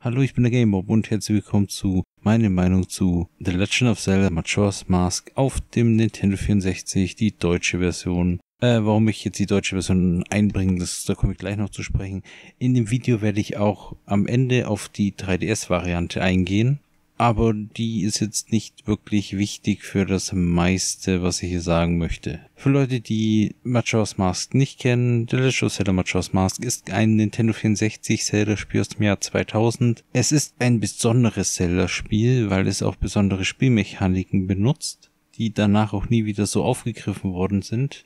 Hallo, ich bin der Gamebob und herzlich willkommen zu meine Meinung zu The Legend of Zelda Majora's Mask auf dem Nintendo 64, die deutsche Version. Äh, warum ich jetzt die deutsche Version einbringe, das, da komme ich gleich noch zu sprechen. In dem Video werde ich auch am Ende auf die 3DS-Variante eingehen aber die ist jetzt nicht wirklich wichtig für das meiste, was ich hier sagen möchte. Für Leute, die Majora's Mask nicht kennen, The Legend of Zelda Majora's Mask ist ein Nintendo 64 Zelda-Spiel aus dem Jahr 2000. Es ist ein besonderes Zelda-Spiel, weil es auch besondere Spielmechaniken benutzt, die danach auch nie wieder so aufgegriffen worden sind.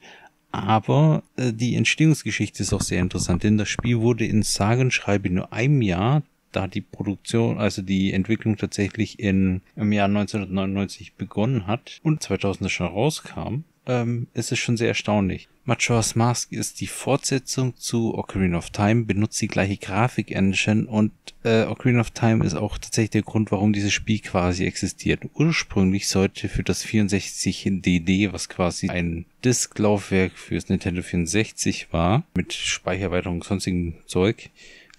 Aber äh, die Entstehungsgeschichte ist auch sehr interessant, denn das Spiel wurde in sagenschreibe nur einem Jahr da die Produktion, also die Entwicklung tatsächlich in, im Jahr 1999 begonnen hat und 2000 schon rauskam, ähm, ist es schon sehr erstaunlich. Majora's Mask ist die Fortsetzung zu Ocarina of Time, benutzt die gleiche Grafik-Engine und äh, Ocarina of Time ist auch tatsächlich der Grund, warum dieses Spiel quasi existiert. Ursprünglich sollte für das 64DD, was quasi ein Disk-Laufwerk fürs Nintendo 64 war, mit Speicherweiterung und sonstigem Zeug,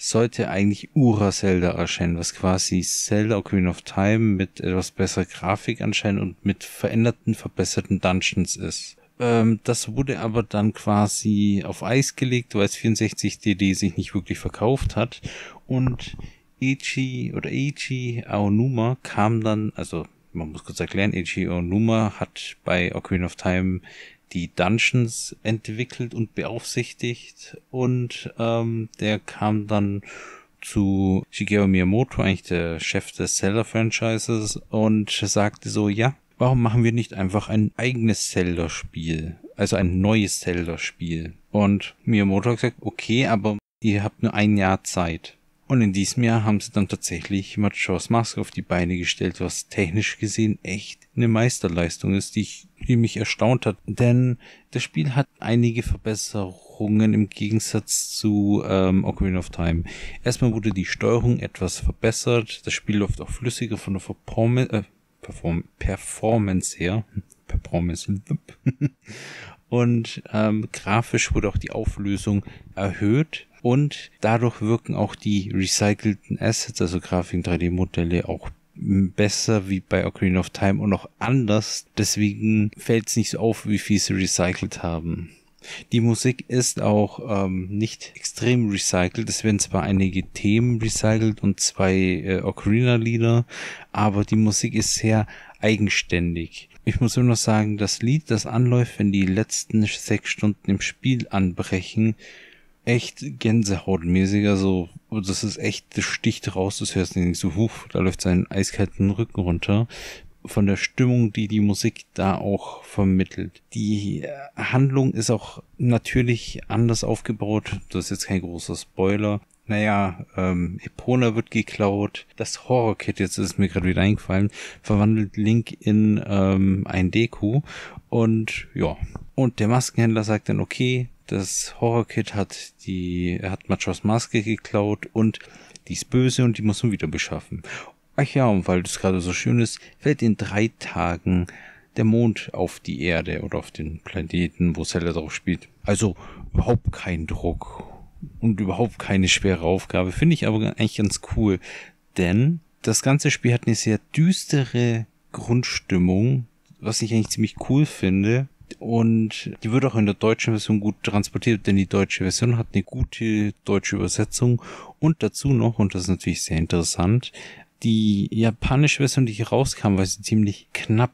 sollte eigentlich Ura Zelda erscheinen, was quasi Zelda Ocarina of Time mit etwas besserer Grafik anscheinend und mit veränderten, verbesserten Dungeons ist. Ähm, das wurde aber dann quasi auf Eis gelegt, weil es 64 DD sich nicht wirklich verkauft hat und Eiji oder Eiji Aonuma kam dann, also man muss kurz erklären, Eiji Onuma hat bei Ocarina of Time die Dungeons entwickelt und beaufsichtigt und ähm, der kam dann zu Shigeru Miyamoto, eigentlich der Chef des Zelda-Franchises, und sagte so, ja, warum machen wir nicht einfach ein eigenes Zelda-Spiel? Also ein neues Zelda-Spiel. Und Miyamoto hat gesagt, okay, aber ihr habt nur ein Jahr Zeit. Und in diesem Jahr haben sie dann tatsächlich Matschaus Mask auf die Beine gestellt, was technisch gesehen echt eine Meisterleistung ist, die, ich, die mich erstaunt hat. Denn das Spiel hat einige Verbesserungen im Gegensatz zu ähm, Ocarina of Time. Erstmal wurde die Steuerung etwas verbessert, das Spiel läuft auch flüssiger von der Performance, äh, Perform Performance her. Performance. Und ähm, grafisch wurde auch die Auflösung erhöht, und dadurch wirken auch die recycelten Assets, also Grafiken, 3D-Modelle auch besser wie bei Ocarina of Time und auch anders. Deswegen fällt es nicht so auf, wie viel sie recycelt haben. Die Musik ist auch ähm, nicht extrem recycelt. Es werden zwar einige Themen recycelt und zwei äh, Ocarina-Lieder, aber die Musik ist sehr eigenständig. Ich muss nur noch sagen, das Lied, das anläuft, wenn die letzten sechs Stunden im Spiel anbrechen, echt gänsehautmäßiger, so, das ist echt, das sticht raus, das hörst du nicht so, huch, da läuft sein eiskalten Rücken runter. Von der Stimmung, die die Musik da auch vermittelt. Die äh, Handlung ist auch natürlich anders aufgebaut. Das ist jetzt kein großer Spoiler naja, ähm, Epona wird geklaut. Das Horror-Kit, jetzt ist mir gerade wieder eingefallen, verwandelt Link in ähm, ein Deku. Und ja, und der Maskenhändler sagt dann, okay, das Horror-Kid hat die, er hat Machos Maske geklaut und die ist böse und die muss man wieder beschaffen. Ach ja, und weil das gerade so schön ist, fällt in drei Tagen der Mond auf die Erde oder auf den Planeten, wo Zelda drauf spielt. Also überhaupt kein Druck und überhaupt keine schwere Aufgabe. Finde ich aber eigentlich ganz cool, denn das ganze Spiel hat eine sehr düstere Grundstimmung, was ich eigentlich ziemlich cool finde. Und die wird auch in der deutschen Version gut transportiert, denn die deutsche Version hat eine gute deutsche Übersetzung. Und dazu noch, und das ist natürlich sehr interessant, die japanische Version, die hier rauskam, weil sie ziemlich knapp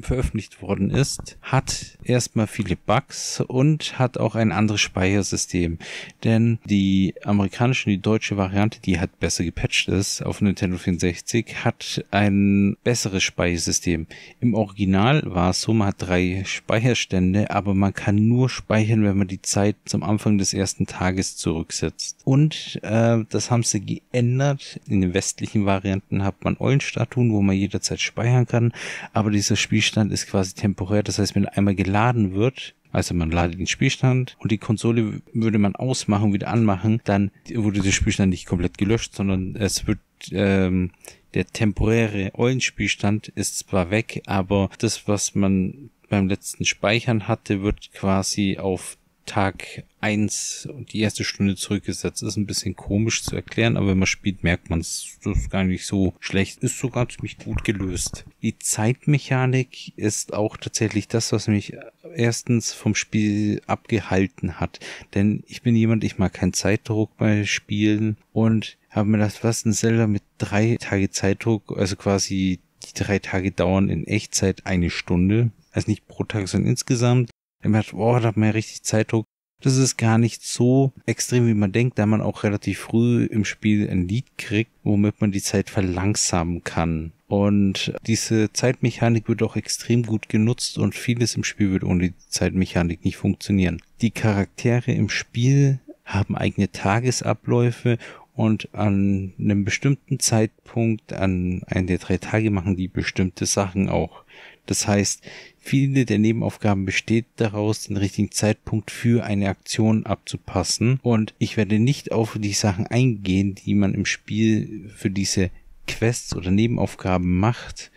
veröffentlicht worden ist, hat erstmal viele Bugs und hat auch ein anderes Speichersystem. Denn die amerikanische und die deutsche Variante, die hat besser gepatcht ist auf Nintendo 64, hat ein besseres Speichersystem. Im Original war es so, man hat drei Speicherstände, aber man kann nur speichern, wenn man die Zeit zum Anfang des ersten Tages zurücksetzt. Und äh, das haben sie geändert. In den westlichen Varianten hat man Eulenstatuen, wo man jederzeit speichern kann, aber dieser Spiel Spielstand ist quasi temporär. Das heißt, wenn einmal geladen wird, also man ladet den Spielstand und die Konsole würde man ausmachen, wieder anmachen, dann wurde der Spielstand nicht komplett gelöscht, sondern es wird ähm, der temporäre Eulenspielstand ist zwar weg, aber das, was man beim letzten Speichern hatte, wird quasi auf Tag eins und die erste Stunde zurückgesetzt. Ist ein bisschen komisch zu erklären, aber wenn man spielt, merkt man es. Das ist gar nicht so schlecht. Ist sogar ziemlich gut gelöst. Die Zeitmechanik ist auch tatsächlich das, was mich erstens vom Spiel abgehalten hat. Denn ich bin jemand, ich mag keinen Zeitdruck bei Spielen und habe mir das, was ein Zelda mit drei Tage Zeitdruck, also quasi die drei Tage dauern in Echtzeit eine Stunde. Also nicht pro Tag, sondern insgesamt. Er boah, da hat man ja richtig Zeitdruck. Das ist gar nicht so extrem, wie man denkt, da man auch relativ früh im Spiel ein Lied kriegt, womit man die Zeit verlangsamen kann. Und diese Zeitmechanik wird auch extrem gut genutzt und vieles im Spiel wird ohne die Zeitmechanik nicht funktionieren. Die Charaktere im Spiel haben eigene Tagesabläufe und an einem bestimmten Zeitpunkt, an einem der drei Tage machen die bestimmte Sachen auch. Das heißt, viele der Nebenaufgaben besteht daraus, den richtigen Zeitpunkt für eine Aktion abzupassen und ich werde nicht auf die Sachen eingehen, die man im Spiel für diese Quests oder Nebenaufgaben macht,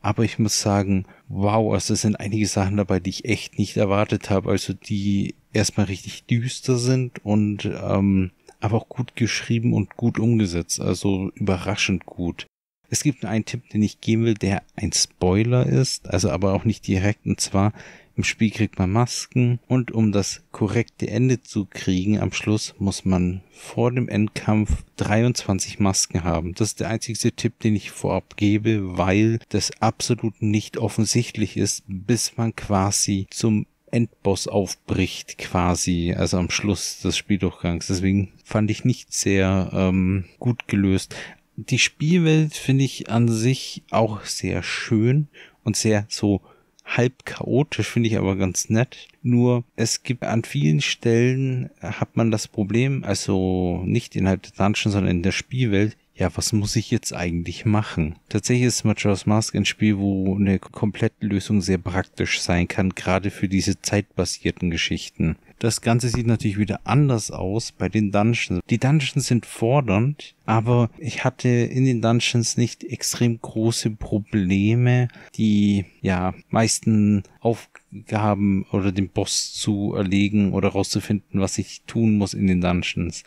aber ich muss sagen, wow, also es sind einige Sachen dabei, die ich echt nicht erwartet habe, also die erstmal richtig düster sind und ähm, aber auch gut geschrieben und gut umgesetzt, also überraschend gut. Es gibt nur einen Tipp, den ich geben will, der ein Spoiler ist, also aber auch nicht direkt. Und zwar, im Spiel kriegt man Masken und um das korrekte Ende zu kriegen am Schluss muss man vor dem Endkampf 23 Masken haben. Das ist der einzige Tipp, den ich vorab gebe, weil das absolut nicht offensichtlich ist, bis man quasi zum Endboss aufbricht quasi, also am Schluss des Spieldurchgangs. Deswegen fand ich nicht sehr ähm, gut gelöst die Spielwelt finde ich an sich auch sehr schön und sehr so halb chaotisch, finde ich aber ganz nett. Nur es gibt an vielen Stellen hat man das Problem, also nicht innerhalb der Dungeon, sondern in der Spielwelt, ja, was muss ich jetzt eigentlich machen? Tatsächlich ist Majora's Mask ein Spiel, wo eine komplette Lösung sehr praktisch sein kann, gerade für diese zeitbasierten Geschichten. Das Ganze sieht natürlich wieder anders aus bei den Dungeons. Die Dungeons sind fordernd, aber ich hatte in den Dungeons nicht extrem große Probleme, die ja meisten auf haben oder den Boss zu erlegen oder rauszufinden, was ich tun muss in den Dungeons.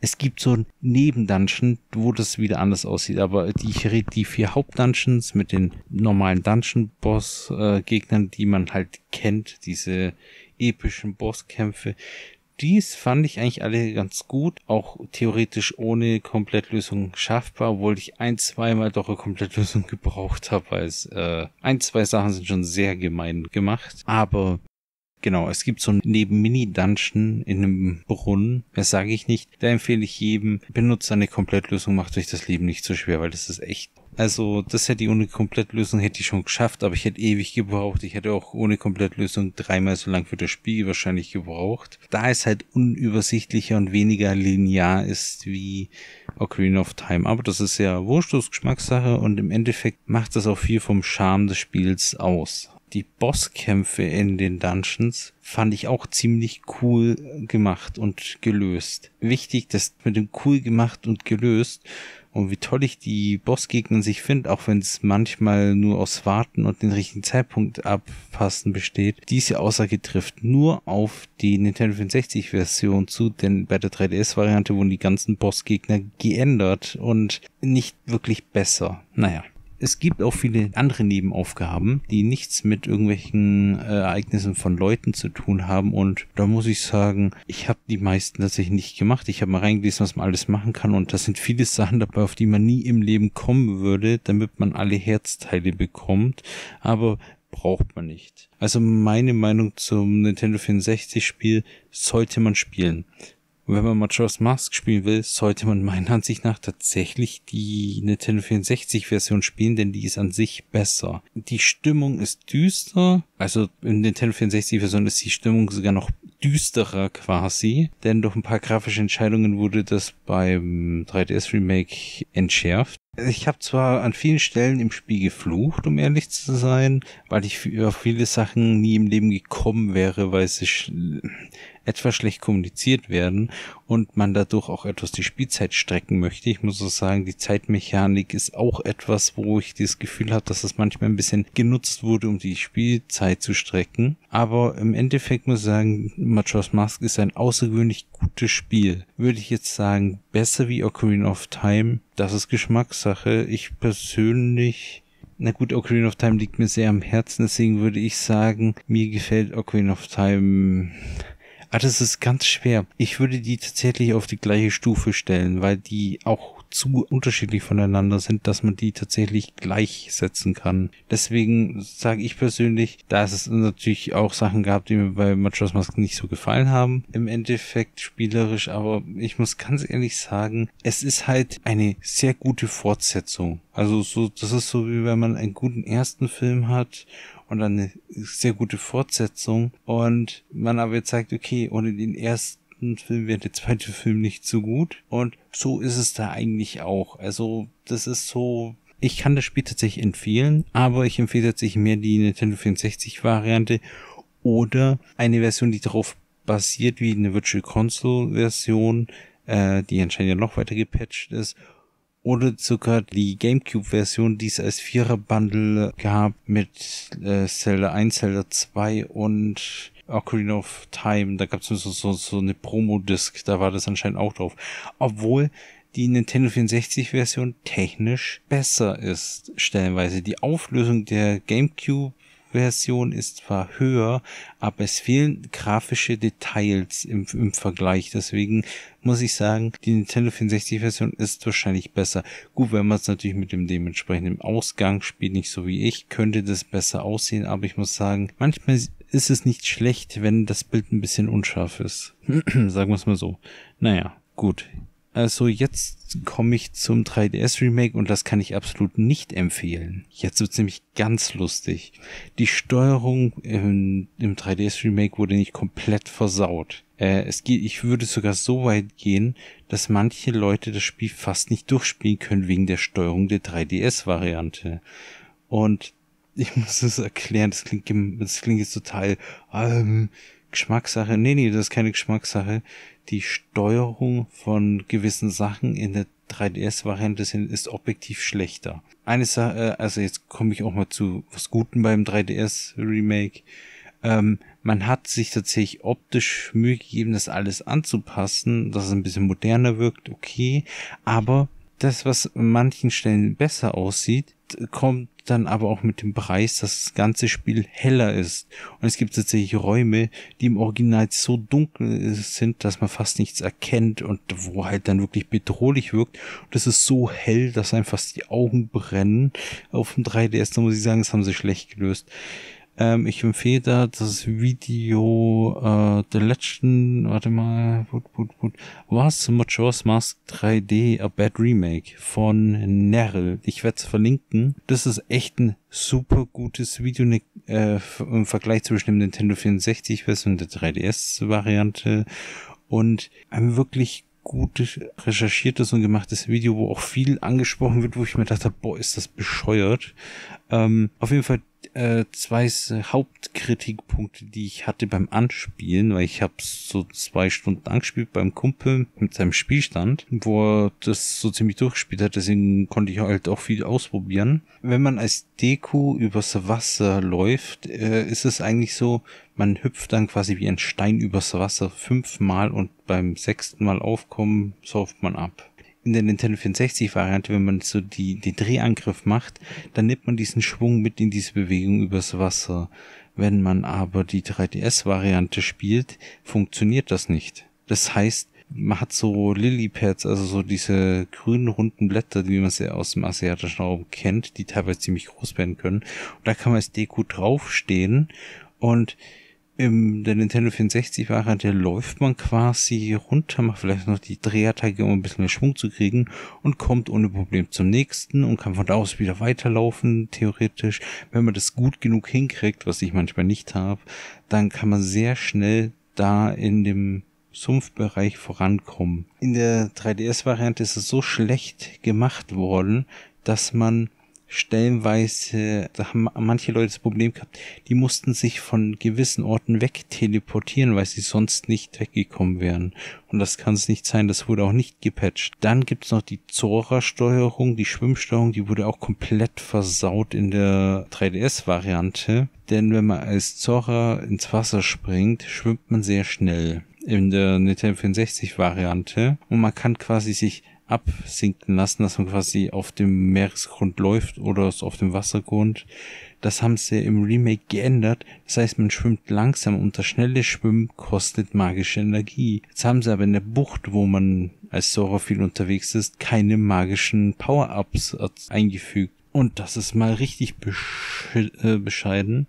Es gibt so ein Nebendungeon, wo das wieder anders aussieht, aber ich rede die vier Hauptdungeons mit den normalen Dungeon-Boss-Gegnern, äh, die man halt kennt, diese epischen Bosskämpfe, dies fand ich eigentlich alle ganz gut, auch theoretisch ohne Komplettlösung schaffbar, obwohl ich ein, zweimal doch eine Komplettlösung gebraucht habe, weil es äh, ein, zwei Sachen sind schon sehr gemein gemacht. Aber genau, es gibt so einen neben Mini-Dungeon in einem Brunnen, das sage ich nicht, da empfehle ich jedem, Benutzer eine Komplettlösung, macht euch das Leben nicht so schwer, weil das ist echt also, das hätte ich ohne Komplettlösung hätte ich schon geschafft, aber ich hätte ewig gebraucht. Ich hätte auch ohne Komplettlösung dreimal so lang für das Spiel wahrscheinlich gebraucht. Da es halt unübersichtlicher und weniger linear ist wie Ocarina of Time. Aber das ist ja Wurstlos Geschmackssache und im Endeffekt macht das auch viel vom Charme des Spiels aus die Bosskämpfe in den Dungeons fand ich auch ziemlich cool gemacht und gelöst. Wichtig, dass mit dem cool gemacht und gelöst und wie toll ich die Bossgegner sich finde, auch wenn es manchmal nur aus Warten und den richtigen Zeitpunkt abpassen besteht, diese Aussage trifft nur auf die Nintendo 64 Version zu, denn bei der 3DS Variante wurden die ganzen Bossgegner geändert und nicht wirklich besser. Naja. Es gibt auch viele andere Nebenaufgaben, die nichts mit irgendwelchen äh, Ereignissen von Leuten zu tun haben. Und da muss ich sagen, ich habe die meisten tatsächlich nicht gemacht. Ich habe mal reingelesen, was man alles machen kann. Und da sind viele Sachen dabei, auf die man nie im Leben kommen würde, damit man alle Herzteile bekommt. Aber braucht man nicht. Also meine Meinung zum Nintendo 64 Spiel sollte man spielen. Und wenn man Majora's Mask spielen will, sollte man meiner Ansicht nach tatsächlich die Nintendo 64 Version spielen, denn die ist an sich besser. Die Stimmung ist düster, also in Nintendo 64 Version ist die Stimmung sogar noch düsterer quasi, denn durch ein paar grafische Entscheidungen wurde das beim 3DS Remake entschärft. Ich habe zwar an vielen Stellen im Spiel geflucht, um ehrlich zu sein, weil ich auf viele Sachen nie im Leben gekommen wäre, weil sie etwas schlecht kommuniziert werden und man dadurch auch etwas die Spielzeit strecken möchte. Ich muss so sagen, die Zeitmechanik ist auch etwas, wo ich das Gefühl habe, dass das manchmal ein bisschen genutzt wurde, um die Spielzeit zu strecken. Aber im Endeffekt muss ich sagen, Majora's Mask ist ein außergewöhnlich gutes Spiel. Würde ich jetzt sagen, besser wie Ocarina of Time. Das ist Geschmackssache. Ich persönlich na gut, Ocarina of Time liegt mir sehr am Herzen, deswegen würde ich sagen, mir gefällt Ocarina of Time Ah, das ist ganz schwer. Ich würde die tatsächlich auf die gleiche Stufe stellen, weil die auch zu unterschiedlich voneinander sind, dass man die tatsächlich gleichsetzen kann. Deswegen sage ich persönlich, da es natürlich auch Sachen gab, die mir bei Majora's Mask nicht so gefallen haben, im Endeffekt spielerisch, aber ich muss ganz ehrlich sagen, es ist halt eine sehr gute Fortsetzung. Also so, das ist so wie wenn man einen guten ersten Film hat und eine sehr gute Fortsetzung. Und man aber zeigt, okay, ohne den ersten Film wäre der zweite Film nicht so gut. Und so ist es da eigentlich auch. Also, das ist so, ich kann das Spiel tatsächlich empfehlen, aber ich empfehle tatsächlich mehr die Nintendo 64 Variante oder eine Version, die darauf basiert, wie eine Virtual Console Version, äh, die anscheinend ja noch weiter gepatcht ist oder sogar die GameCube-Version, die es als Vierer-Bundle gab mit äh, Zelda 1, Zelda 2 und Ocarina of Time. Da gab es so, so, so eine Promo-Disc, da war das anscheinend auch drauf. Obwohl die Nintendo 64-Version technisch besser ist, stellenweise. Die Auflösung der GameCube Version ist zwar höher, aber es fehlen grafische Details im, im Vergleich. Deswegen muss ich sagen, die Nintendo 64 Version ist wahrscheinlich besser. Gut, wenn man es natürlich mit dem dementsprechenden Ausgang spielt, nicht so wie ich, könnte das besser aussehen, aber ich muss sagen, manchmal ist es nicht schlecht, wenn das Bild ein bisschen unscharf ist. sagen wir es mal so. Naja, gut. Also jetzt komme ich zum 3DS Remake und das kann ich absolut nicht empfehlen. Jetzt wird's nämlich ganz lustig. Die Steuerung im, im 3DS Remake wurde nicht komplett versaut. Äh, es geht, ich würde sogar so weit gehen, dass manche Leute das Spiel fast nicht durchspielen können wegen der Steuerung der 3DS Variante. Und ich muss es erklären, das klingt, das klingt jetzt total, ähm, Geschmackssache. Nee, nee, das ist keine Geschmackssache. Die Steuerung von gewissen Sachen in der 3DS-Variante ist objektiv schlechter. Eine Sache, äh, also jetzt komme ich auch mal zu was Guten beim 3DS-Remake. Ähm, man hat sich tatsächlich optisch Mühe gegeben, das alles anzupassen, dass es ein bisschen moderner wirkt, okay. Aber das, was an manchen Stellen besser aussieht, kommt dann aber auch mit dem Preis, dass das ganze Spiel heller ist. Und es gibt tatsächlich Räume, die im Original so dunkel sind, dass man fast nichts erkennt und wo halt dann wirklich bedrohlich wirkt. Und es ist so hell, dass einem fast die Augen brennen. Auf dem 3DS, da muss ich sagen, das haben sie schlecht gelöst. Ähm, ich empfehle da das Video äh, der letzten, warte mal, gut, gut, gut. Was Majora's Mask 3D, a Bad Remake von Nerl. Ich werde es verlinken. Das ist echt ein super gutes Video ne, äh, im Vergleich zwischen dem Nintendo 64-Version und der 3DS-Variante. Und ein wirklich gut recherchiertes und gemachtes Video, wo auch viel angesprochen wird, wo ich mir dachte, boah, ist das bescheuert. Ähm, auf jeden Fall äh, zwei äh, Hauptkritikpunkte, die ich hatte beim Anspielen, weil ich habe so zwei Stunden angespielt beim Kumpel mit seinem Spielstand, wo er das so ziemlich durchgespielt hat, deswegen konnte ich halt auch viel ausprobieren. Wenn man als Deku übers Wasser läuft, äh, ist es eigentlich so, man hüpft dann quasi wie ein Stein übers Wasser fünfmal und beim sechsten Mal aufkommen sauft man ab in der Nintendo 64-Variante, wenn man so die, den Drehangriff macht, dann nimmt man diesen Schwung mit in diese Bewegung übers Wasser. Wenn man aber die 3DS-Variante spielt, funktioniert das nicht. Das heißt, man hat so Lilypads, also so diese grünen runden Blätter, wie man sie aus dem asiatischen Raum kennt, die teilweise ziemlich groß werden können. Und da kann man als Deku draufstehen und in der Nintendo 64 Variante läuft man quasi runter, macht vielleicht noch die Drehattacke, um ein bisschen mehr Schwung zu kriegen und kommt ohne Problem zum nächsten und kann von da aus wieder weiterlaufen, theoretisch. Wenn man das gut genug hinkriegt, was ich manchmal nicht habe, dann kann man sehr schnell da in dem Sumpfbereich vorankommen. In der 3DS-Variante ist es so schlecht gemacht worden, dass man stellenweise, da haben manche Leute das Problem gehabt, die mussten sich von gewissen Orten wegteleportieren, weil sie sonst nicht weggekommen wären. Und das kann es nicht sein, das wurde auch nicht gepatcht. Dann gibt's noch die Zora-Steuerung, die Schwimmsteuerung, die wurde auch komplett versaut in der 3DS-Variante. Denn wenn man als Zora ins Wasser springt, schwimmt man sehr schnell in der Nintendo 64-Variante. Und man kann quasi sich absinken lassen, dass man quasi auf dem Meeresgrund läuft oder so auf dem Wassergrund. Das haben sie im Remake geändert. Das heißt, man schwimmt langsam und das schnelle Schwimmen kostet magische Energie. Jetzt haben sie aber in der Bucht, wo man als Sora viel unterwegs ist, keine magischen Power-Ups äh, eingefügt. Und das ist mal richtig besch äh, bescheiden.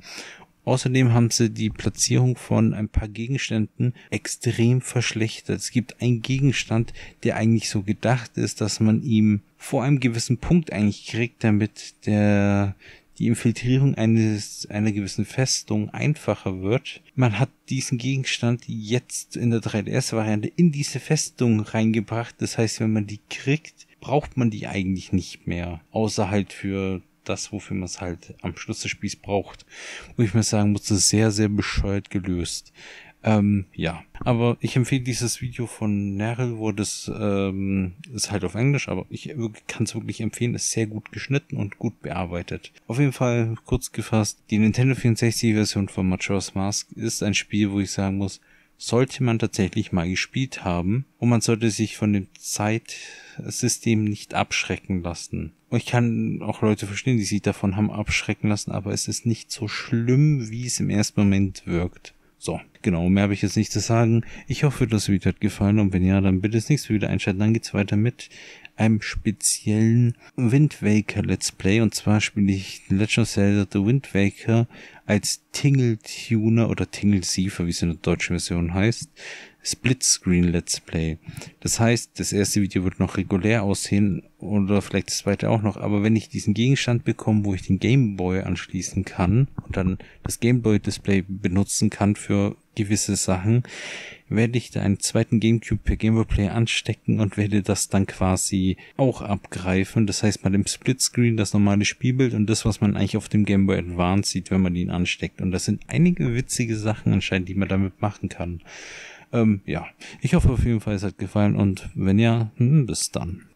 Außerdem haben sie die Platzierung von ein paar Gegenständen extrem verschlechtert. Es gibt einen Gegenstand, der eigentlich so gedacht ist, dass man ihm vor einem gewissen Punkt eigentlich kriegt, damit der die Infiltrierung eines einer gewissen Festung einfacher wird. Man hat diesen Gegenstand jetzt in der 3DS-Variante in diese Festung reingebracht. Das heißt, wenn man die kriegt, braucht man die eigentlich nicht mehr. Außer halt für das, wofür man es halt am Schluss des Spiels braucht. Wo ich mir sagen, muss es sehr, sehr bescheuert gelöst. Ähm, ja, aber ich empfehle dieses Video von Neryl, wo das ähm, ist halt auf Englisch, aber ich kann es wirklich empfehlen, ist sehr gut geschnitten und gut bearbeitet. Auf jeden Fall, kurz gefasst, die Nintendo 64-Version von Majora's Mask ist ein Spiel, wo ich sagen muss, sollte man tatsächlich mal gespielt haben und man sollte sich von dem Zeitsystem nicht abschrecken lassen. Und ich kann auch Leute verstehen, die sich davon haben abschrecken lassen, aber es ist nicht so schlimm, wie es im ersten Moment wirkt. So, genau, mehr habe ich jetzt nicht zu sagen. Ich hoffe, das Video hat gefallen und wenn ja, dann bitte das nächste Video einschalten. Dann geht's weiter mit einem speziellen Wind Waker Let's Play. Und zwar spiele ich Legend of Zelda The Wind Waker als Tingle Tuner oder Tingle Siefer, wie es in der deutschen Version heißt. Splitscreen-Let's Play. Das heißt, das erste Video wird noch regulär aussehen oder vielleicht das zweite auch noch, aber wenn ich diesen Gegenstand bekomme, wo ich den Gameboy anschließen kann und dann das Gameboy-Display benutzen kann für gewisse Sachen, werde ich da einen zweiten Gamecube per Gameboy Player anstecken und werde das dann quasi auch abgreifen. Das heißt, man im Splitscreen das normale Spielbild und das, was man eigentlich auf dem Gameboy Advance sieht, wenn man ihn ansteckt. Und das sind einige witzige Sachen anscheinend, die man damit machen kann. Ähm, ja, ich hoffe auf jeden Fall, es hat gefallen und wenn ja, hm, bis dann.